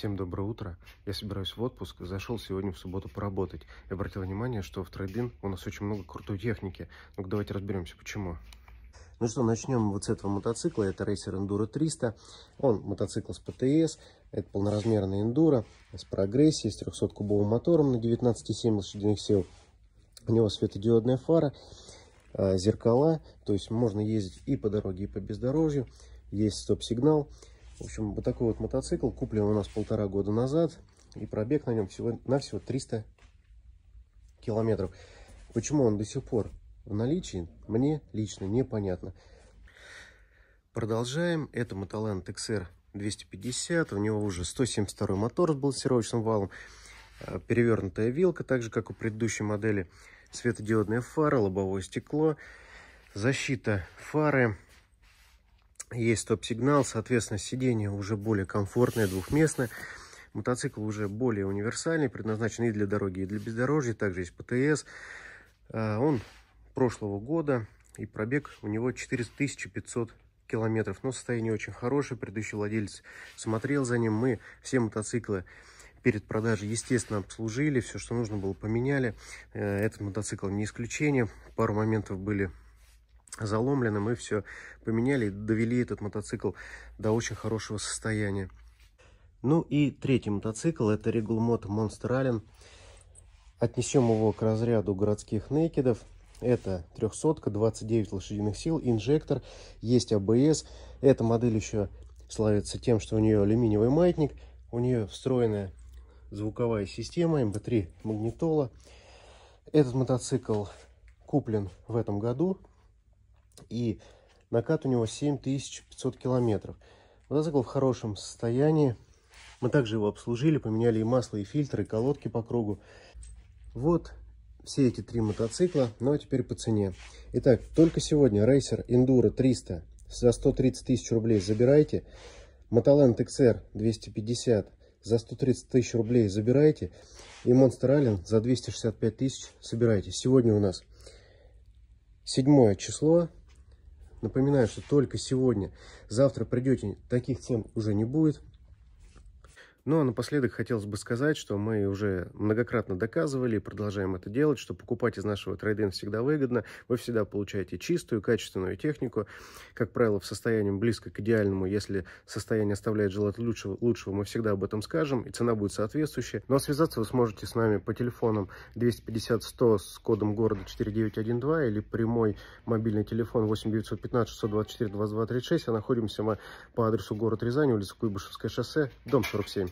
Всем доброе утро. Я собираюсь в отпуск, зашел сегодня в субботу поработать и обратил внимание, что в трейдин у нас очень много крутой техники. ну давайте разберемся, почему. Ну что, начнем вот с этого мотоцикла. Это Racer Enduro 300. Он мотоцикл с ПТС. Это полноразмерный эндуро с прогрессией, с 300-кубовым мотором на 19,7 лошадиных сил. У него светодиодная фара, а, зеркала. То есть можно ездить и по дороге, и по бездорожью. Есть стоп-сигнал. В общем, вот такой вот мотоцикл куплен у нас полтора года назад. И пробег на нем всего на всего 300 километров. Почему он до сих пор в наличии, мне лично непонятно. Продолжаем. Это Motoland XR 250. У него уже 172 мотор с балансировочным валом. Э, перевернутая вилка, так же, как у предыдущей модели. Светодиодная фара, лобовое стекло, защита фары, есть стоп-сигнал, соответственно, сиденье уже более комфортное, двухместное. Мотоцикл уже более универсальный, предназначен и для дороги, и для бездорожья. Также есть ПТС. А, он прошлого года, и пробег у него 4500 километров. Но состояние очень хорошее. Предыдущий владелец смотрел за ним. Мы все мотоциклы перед продажей, естественно, обслужили. Все, что нужно было, поменяли. Э, этот мотоцикл не исключение. Пару моментов были заломлено. Мы все поменяли, довели этот мотоцикл до очень хорошего состояния. Ну и третий мотоцикл, это Regulmot Monster Allen. Отнесем его к разряду городских нейкедов. Это 300 29 лошадиных сил, инжектор, есть АБС. Эта модель еще славится тем, что у нее алюминиевый маятник, у нее встроенная звуковая система, МБ3 эм магнитола. Этот мотоцикл куплен в этом году, и накат у него 7500 километров. Мотоцикл в хорошем состоянии. Мы также его обслужили, поменяли и масло, и фильтры, и колодки по кругу. Вот все эти три мотоцикла, ну а теперь по цене. Итак, только сегодня Racer Enduro 300 за 130 тысяч рублей забирайте. Motoland XR 250 за 130 тысяч рублей забирайте. И Monster Allen за 265 тысяч собирайте. Сегодня у нас седьмое число, Напоминаю, что только сегодня. Завтра придете, таких тем уже не будет. Ну а напоследок хотелось бы сказать, что мы уже многократно доказывали и продолжаем это делать, что покупать из нашего трейдинга всегда выгодно. Вы всегда получаете чистую, качественную технику, как правило, в состоянии близко к идеальному. Если состояние оставляет желать лучшего, лучшего, мы всегда об этом скажем, и цена будет соответствующая. Но ну, а связаться вы сможете с нами по телефонам 250-100 с кодом города 4912 или прямой мобильный телефон 8915-624-2236, а находимся мы по адресу город Рязань, улица Куйбышевское шоссе, дом 47.